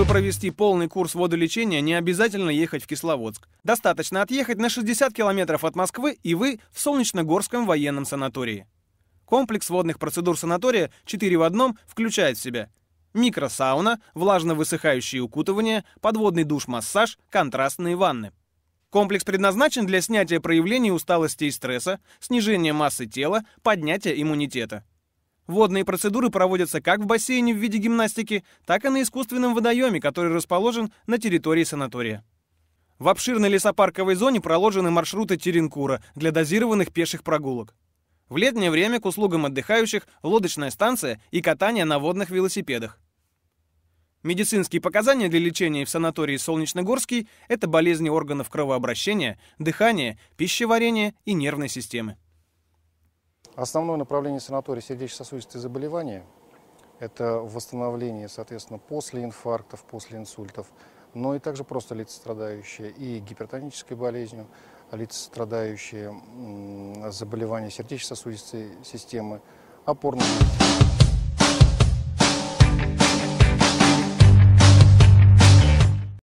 Чтобы провести полный курс водолечения, не обязательно ехать в Кисловодск. Достаточно отъехать на 60 километров от Москвы, и вы в Солнечногорском военном санатории. Комплекс водных процедур санатория 4 в одном включает в себя микросауна, влажно высыхающие укутывания, подводный душ-массаж, контрастные ванны. Комплекс предназначен для снятия проявлений усталости и стресса, снижения массы тела, поднятия иммунитета. Водные процедуры проводятся как в бассейне в виде гимнастики, так и на искусственном водоеме, который расположен на территории санатория. В обширной лесопарковой зоне проложены маршруты Теренкура для дозированных пеших прогулок. В летнее время к услугам отдыхающих лодочная станция и катание на водных велосипедах. Медицинские показания для лечения в санатории Солнечногорский – это болезни органов кровообращения, дыхания, пищеварения и нервной системы. Основное направление санатория сердечно-сосудистые заболевания – это восстановление, соответственно, после инфарктов, после инсультов, но и также просто лица, страдающие и гипертонической болезнью, лица, страдающие заболевания сердечно-сосудистой системы, опорной